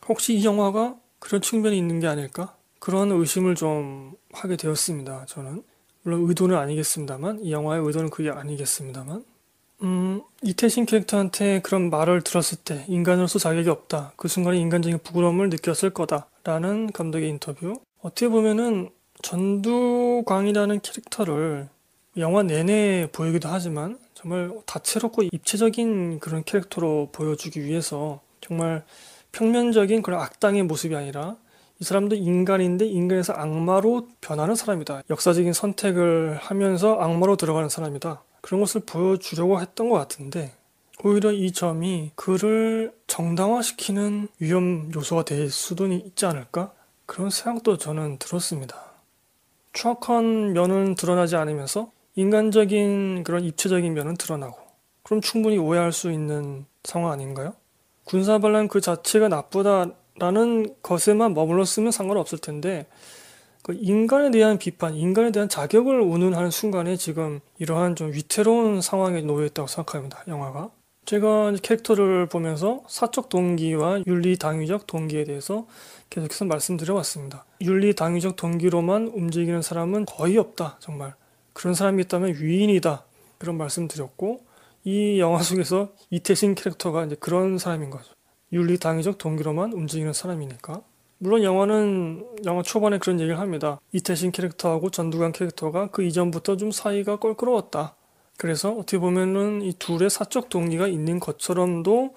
혹시 이 영화가 그런 측면이 있는 게 아닐까? 그런 의심을 좀 하게 되었습니다. 저는 물론 의도는 아니겠습니다만 이 영화의 의도는 그게 아니겠습니다만 음, 이태신 캐릭터한테 그런 말을 들었을 때 인간으로서 자격이 없다. 그 순간에 인간적인 부끄러움을 느꼈을 거다. 라는 감독의 인터뷰. 어떻게 보면은 전두광이라는 캐릭터를 영화 내내 보이기도 하지만 정말 다채롭고 입체적인 그런 캐릭터로 보여주기 위해서 정말 평면적인 그런 악당의 모습이 아니라 이 사람도 인간인데 인간에서 악마로 변하는 사람이다. 역사적인 선택을 하면서 악마로 들어가는 사람이다. 그런 것을 보여주려고 했던 것 같은데 오히려 이 점이 그를 정당화시키는 위험 요소가 될 수도 있지 않을까? 그런 생각도 저는 들었습니다. 추악한 면은 드러나지 않으면서 인간적인 그런 입체적인 면은 드러나고 그럼 충분히 오해할 수 있는 상황 아닌가요? 군사 반란 그 자체가 나쁘다라는 것에만 머물렀으면 상관없을 텐데 그 인간에 대한 비판, 인간에 대한 자격을 운운하는 순간에 지금 이러한 좀 위태로운 상황에 놓여 있다고 생각합니다. 영화가. 제가 캐릭터를 보면서 사적 동기와 윤리 당위적 동기에 대해서 계속해서 말씀드려왔습니다. 윤리 당위적 동기로만 움직이는 사람은 거의 없다. 정말 그런 사람이 있다면 위인이다. 그런 말씀드렸고 이 영화 속에서 이태신 캐릭터가 이제 그런 사람인 거죠. 윤리 당위적 동기로만 움직이는 사람이니까. 물론 영화는 영화 초반에 그런 얘기를 합니다. 이태신 캐릭터하고 전두관 캐릭터가 그 이전부터 좀 사이가 껄끄러웠다. 그래서 어떻게 보면은 이 둘의 사적 동기가 있는 것처럼도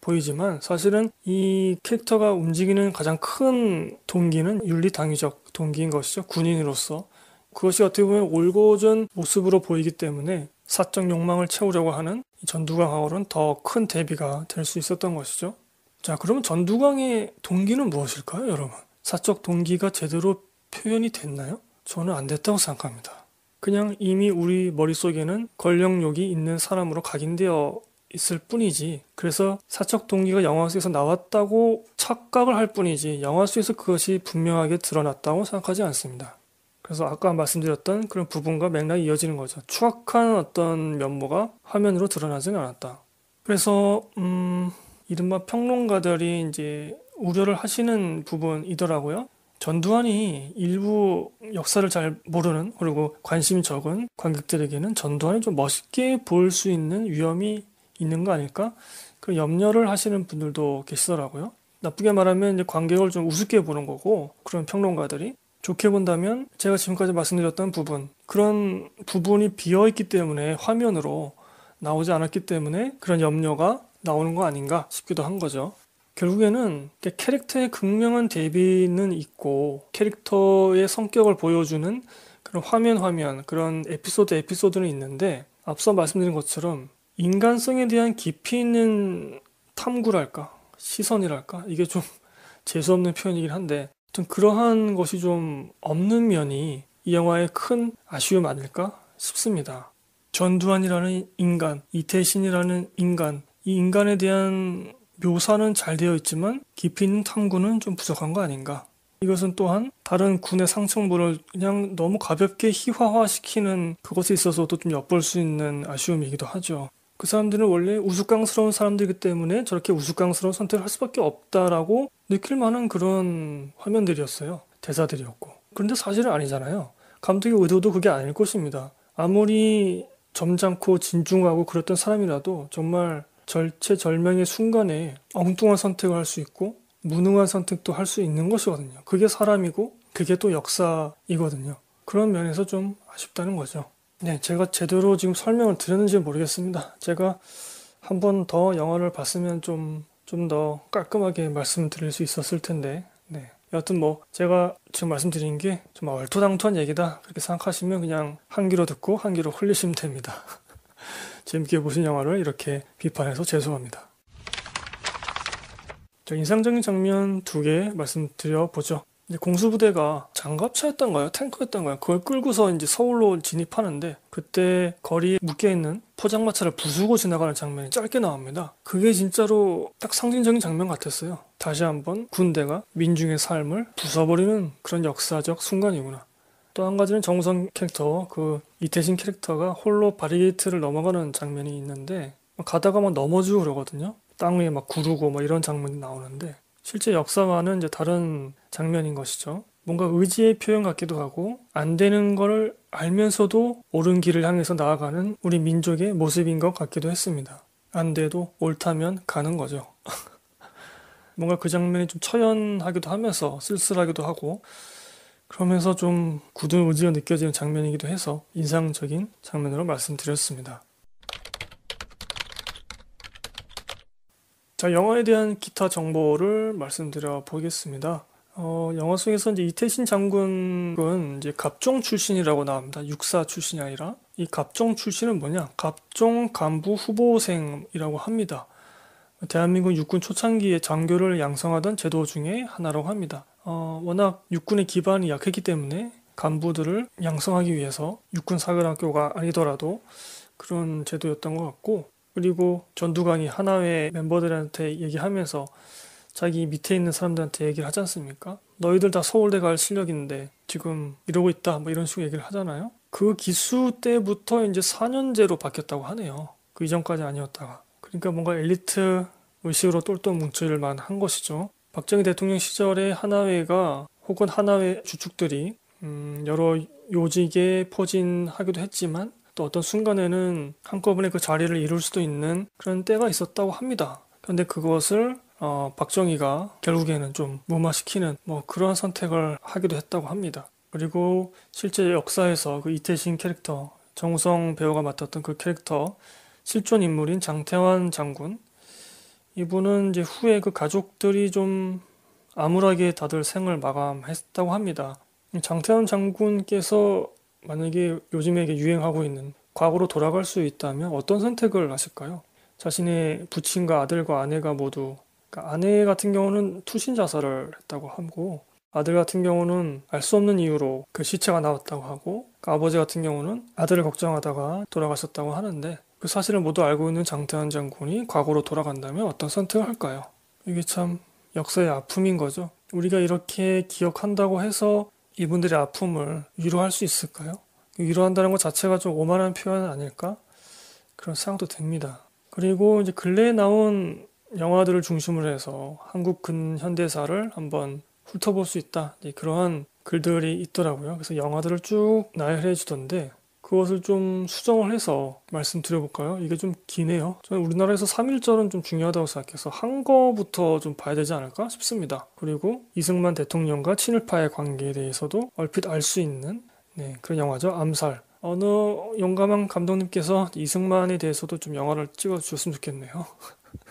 보이지만 사실은 이 캐릭터가 움직이는 가장 큰 동기는 윤리당위적 동기인 것이죠. 군인으로서. 그것이 어떻게 보면 올곧은 모습으로 보이기 때문에 사적 욕망을 채우려고 하는 전두광하울은더 큰 대비가 될 수 있었던 것이죠. 자, 그러면 전두광의 동기는 무엇일까요, 여러분? 사적 동기가 제대로 표현이 됐나요? 저는 안 됐다고 생각합니다. 그냥 이미 우리 머릿속에는 권력욕이 있는 사람으로 각인되어 있을 뿐이지. 그래서 사적 동기가 영화 속에서 나왔다고 착각을 할 뿐이지 영화 속에서 그것이 분명하게 드러났다고 생각하지 않습니다. 그래서 아까 말씀드렸던 그런 부분과 맥락이 이어지는 거죠. 추악한 어떤 면모가 화면으로 드러나지 않았다. 그래서 음, 이른바 평론가들이 이제 우려를 하시는 부분이더라고요. 전두환이 일부 역사를 잘 모르는 그리고 관심 이 적은 관객들에게는 전두환이 좀 멋있게 보일 수 있는 위험이 있는 거 아닐까? 그 염려를 하시는 분들도 계시더라고요. 나쁘게 말하면 이제 관객을 좀 우습게 보는 거고 그런 평론가들이 좋게 본다면 제가 지금까지 말씀드렸던 부분 그런 부분이 비어 있기 때문에 화면으로 나오지 않았기 때문에 그런 염려가 나오는 거 아닌가 싶기도 한 거죠. 결국에는 캐릭터의 극명한 대비는 있고 캐릭터의 성격을 보여주는 그런 화면 화면 그런 에피소드 에피소드는 있는데 앞서 말씀드린 것처럼 인간성에 대한 깊이 있는 탐구랄까 시선이랄까 이게 좀 재수없는 표현이긴 한데 좀 그러한 것이 좀 없는 면이 이 영화의 큰 아쉬움 아닐까 싶습니다. 전두환이라는 인간, 이태신이라는 인간, 이 인간에 대한 묘사는 잘 되어 있지만 깊이 있는 탐구는 좀 부족한 거 아닌가. 이것은 또한 다른 군의 상층부를 그냥 너무 가볍게 희화화시키는 그것에 있어서도 좀 엿볼 수 있는 아쉬움이기도 하죠. 그 사람들은 원래 우스꽝스러운 사람들이기 때문에 저렇게 우스꽝스러운 선택을 할 수밖에 없다라고 느낄 만한 그런 화면들이었어요. 대사들이었고. 그런데 사실은 아니잖아요. 감독의 의도도 그게 아닐 것입니다. 아무리 점잖고 진중하고 그랬던 사람이라도 정말 절체절명의 순간에 엉뚱한 선택을 할 수 있고 무능한 선택도 할 수 있는 것이거든요. 그게 사람이고 그게 또 역사이거든요. 그런 면에서 좀 아쉽다는 거죠. 네, 제가 제대로 지금 설명을 드렸는지 모르겠습니다. 제가 한 번 더 영화를 봤으면 좀 좀 더 깔끔하게 말씀드릴 을수 있었을 텐데. 네. 여하튼 뭐 제가 지금 말씀드린 게 좀 얼토당토한 얘기다. 그렇게 생각하시면 그냥 한 귀로 듣고 한 귀로 흘리시면 됩니다. 재밌게 보신 영화를 이렇게 비판해서 죄송합니다. 자, 인상적인 장면 두 개 말씀드려보죠. 이제 공수부대가 장갑차였던가요? 탱크였던가요? 그걸 끌고서 이제 서울로 진입하는데 그때 거리에 묶여있는 포장마차를 부수고 지나가는 장면이 짧게 나옵니다. 그게 진짜로 딱 상징적인 장면 같았어요. 다시 한번 군대가 민중의 삶을 부숴버리는 그런 역사적 순간이구나. 또한 가지는 정우성 캐릭터 그 이태신 캐릭터가 홀로 바리게이트를 넘어가는 장면이 있는데 가다가 막 넘어지고 그러거든요. 땅 위에 막 구르고 막 이런 장면이 나오는데 실제 역사와는 이제 다른 장면인 것이죠. 뭔가 의지의 표현 같기도 하고 안 되는 걸 알면서도 옳은 길을 향해서 나아가는 우리 민족의 모습인 것 같기도 했습니다. 안 돼도 옳다면 가는 거죠. 뭔가 그 장면이 좀 처연하기도 하면서 쓸쓸하기도 하고 그러면서 좀 굳은 의지가 느껴지는 장면이기도 해서 인상적인 장면으로 말씀드렸습니다. 자, 영화에 대한 기타 정보를 말씀드려 보겠습니다. 어, 영화 속에서 이제 이태신 장군은 이제 갑종 출신이라고 나옵니다. 육사 출신이 아니라 이 갑종 출신은 뭐냐? 갑종 간부 후보생이라고 합니다. 대한민국 육군 초창기에 장교를 양성하던 제도 중에 하나라고 합니다. 어, 워낙 육군의 기반이 약했기 때문에 간부들을 양성하기 위해서 육군 사관학교가 아니더라도 그런 제도였던 것 같고 그리고 전두관이 하나회 멤버들한테 얘기하면서 자기 밑에 있는 사람들한테 얘기를 하지 않습니까? 너희들 다 서울대 갈 실력인데 지금 이러고 있다 뭐 이런 식으로 얘기를 하잖아요. 그 기수 때부터 이제 4년제로 바뀌었다고 하네요. 그 이전까지 아니었다가. 그러니까 뭔가 엘리트 의식으로 똘똘 뭉쳐질만한 것이죠. 박정희 대통령 시절에 하나회가 혹은 하나회 주축들이 음, 여러 요직에 포진하기도 했지만 또 어떤 순간에는 한꺼번에 그 자리를 이룰 수도 있는 그런 때가 있었다고 합니다. 그런데 그것을 어, 박정희가 결국에는 좀 무마시키는 뭐 그러한 선택을 하기도 했다고 합니다. 그리고 실제 역사에서 그 이태신 캐릭터 정우성 배우가 맡았던 그 캐릭터 실존 인물인 장태환 장군 이분은 이제 후에 그 가족들이 좀 암울하게 다들 생을 마감했다고 합니다. 장태현 장군께서 만약에 요즘에 유행하고 있는 과거로 돌아갈 수 있다면 어떤 선택을 하실까요? 자신의 부친과 아들과 아내가 모두 그러니까 아내 같은 경우는 투신 자살을 했다고 하고 아들 같은 경우는 알 수 없는 이유로 그 시체가 나왔다고 하고 그러니까 아버지 같은 경우는 아들을 걱정하다가 돌아가셨다고 하는데 그 사실을 모두 알고 있는 장태환 장군이 과거로 돌아간다면 어떤 선택을 할까요? 이게 참 역사의 아픔인 거죠. 우리가 이렇게 기억한다고 해서 이분들의 아픔을 위로할 수 있을까요? 위로한다는 것 자체가 좀 오만한 표현 아닐까? 그런 생각도 듭니다. 그리고 이제 근래에 나온 영화들을 중심으로 해서 한국 근현대사를 한번 훑어볼 수 있다. 그러한 글들이 있더라고요. 그래서 영화들을 쭉 나열해 주던데 그것을 좀 수정을 해서 말씀드려볼까요? 이게 좀 기네요. 저는 우리나라에서 3.1절은 좀 중요하다고 생각해서 한 거부터 좀 봐야 되지 않을까 싶습니다. 그리고 이승만 대통령과 친일파의 관계에 대해서도 얼핏 알 수 있는 네, 그런 영화죠. 암살. 어느 용감한 감독님께서 이승만에 대해서도 좀 영화를 찍어 주셨으면 좋겠네요.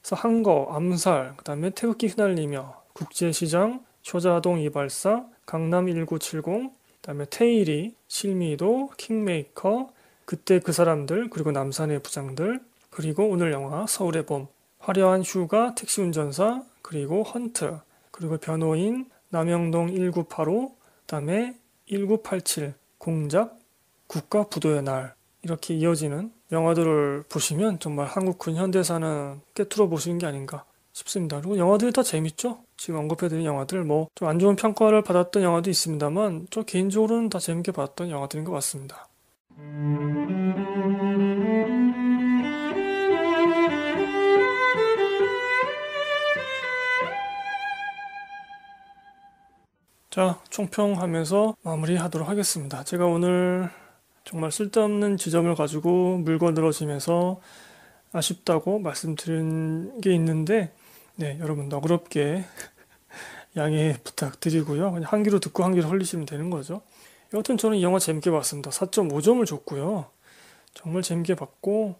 그래서 한 거, 암살, 그 다음에 태극기 휘날리며, 국제시장, 효자동 이발사, 강남 1970, 그다음에 테일이, 실미도, 킹메이커, 그때 그 사람들, 그리고 남산의 부장들, 그리고 오늘 영화 서울의 봄, 화려한 휴가, 택시 운전사, 그리고 헌트, 그리고 변호인, 남영동 1985, 그다음에 1987, 공작, 국가 부도의 날 이렇게 이어지는 영화들을 보시면 정말 한국 근현대사는 깨트려 보시는 게 아닌가 싶습니다. 그리고 영화들이 다 재밌죠. 지금 언급해드린 영화들 뭐 좀 안 좋은 평가를 받았던 영화도 있습니다만 저 개인적으로는 다 재밌게 봤던 영화들인 것 같습니다. 자, 총평하면서 마무리하도록 하겠습니다. 제가 오늘 정말 쓸데없는 지점을 가지고 물건들어지면서 아쉽다고 말씀드린 게 있는데, 네, 여러분 너그럽게 양해 부탁드리고요. 한 귀로 듣고 한 귀로 흘리시면 되는 거죠. 여튼 저는 이 영화 재밌게 봤습니다. 4.5점을 줬고요. 정말 재밌게 봤고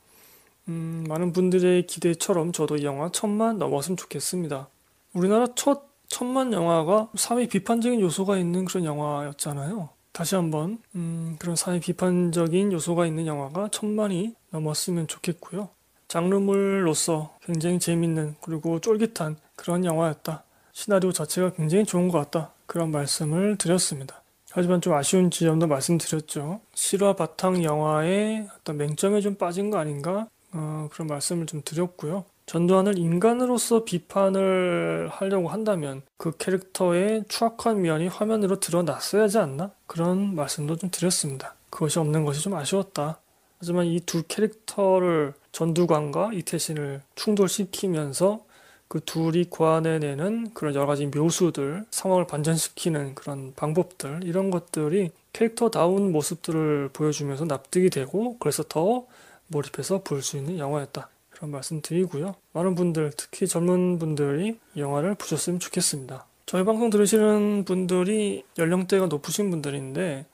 음, 많은 분들의 기대처럼 저도 이 영화 천만 넘었으면 좋겠습니다. 우리나라 첫 천만 영화가 사회 비판적인 요소가 있는 그런 영화였잖아요. 다시 한번 음, 그런 사회 비판적인 요소가 있는 영화가 천만이 넘었으면 좋겠고요. 장르물로서 굉장히 재밌는 그리고 쫄깃한 그런 영화였다. 시나리오 자체가 굉장히 좋은 것 같다. 그런 말씀을 드렸습니다. 하지만 좀 아쉬운 지점도 말씀드렸죠. 실화 바탕 영화의 어떤 맹점에 좀 빠진 거 아닌가? 어, 그런 말씀을 좀 드렸고요. 전두환을 인간으로서 비판을 하려고 한다면 그 캐릭터의 추악한 면이 화면으로 드러났어야 하지 않나? 그런 말씀도 좀 드렸습니다. 그것이 없는 것이 좀 아쉬웠다. 하지만 이 두 캐릭터를 전두관과 이태신을 충돌시키면서 그 둘이 고안해내는 그런 여러 가지 묘수들, 상황을 반전시키는 그런 방법들, 이런 것들이 캐릭터다운 모습들을 보여주면서 납득이 되고, 그래서 더 몰입해서 볼 수 있는 영화였다. 그런 말씀 드리고요. 많은 분들, 특히 젊은 분들이 영화를 보셨으면 좋겠습니다. 저희 방송 들으시는 분들이 연령대가 높으신 분들인데,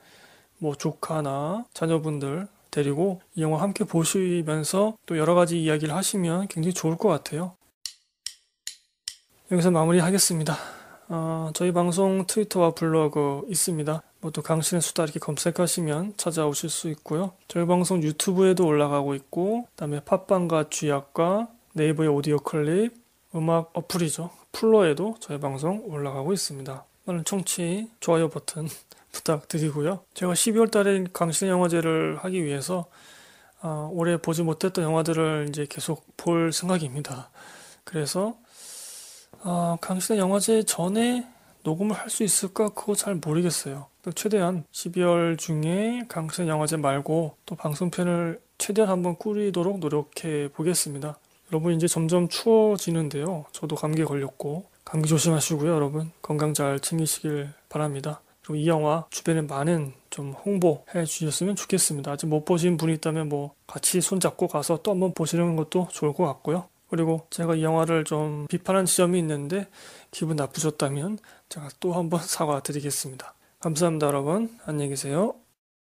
뭐 조카나 자녀분들 데리고 이 영화 함께 보시면서 또 여러 가지 이야기를 하시면 굉장히 좋을 것 같아요. 여기서 마무리하겠습니다. 어, 저희 방송 트위터와 블로그 있습니다. 모두 뭐 강신의 수다 이렇게 검색하시면 찾아오실 수 있고요. 저희 방송 유튜브에도 올라가고 있고, 그다음에 팟빵과 쥐약과 네이버의 오디오 클립, 음악 어플이죠. 플로에도 저희 방송 올라가고 있습니다. 많은 청취, 좋아요 버튼 부탁드리고요. 제가 12월 달에 강신 의 영화제를 하기 위해서 어, 올해 보지 못했던 영화들을 이제 계속 볼 생각입니다. 그래서 아, 어, 강수의 영화제 전에 녹음을 할 수 있을까? 그거 잘 모르겠어요. 최대한 12월 중에 강수의 영화제 말고 또 방송편을 최대한 한번 꾸리도록 노력해 보겠습니다. 여러분 이제 점점 추워지는데요. 저도 감기 걸렸고 감기 조심하시고요, 여러분. 건강 잘 챙기시길 바랍니다. 그리고 이 영화 주변에 많은 좀 홍보해 주셨으면 좋겠습니다. 아직 못 보신 분이 있다면 뭐 같이 손잡고 가서 또 한번 보시는 것도 좋을 것 같고요. 그리고 제가 이 영화를 좀 비판한 지점이 있는데 기분 나쁘셨다면 제가 또 한번 사과드리겠습니다. 감사합니다, 여러분. 안녕히 계세요.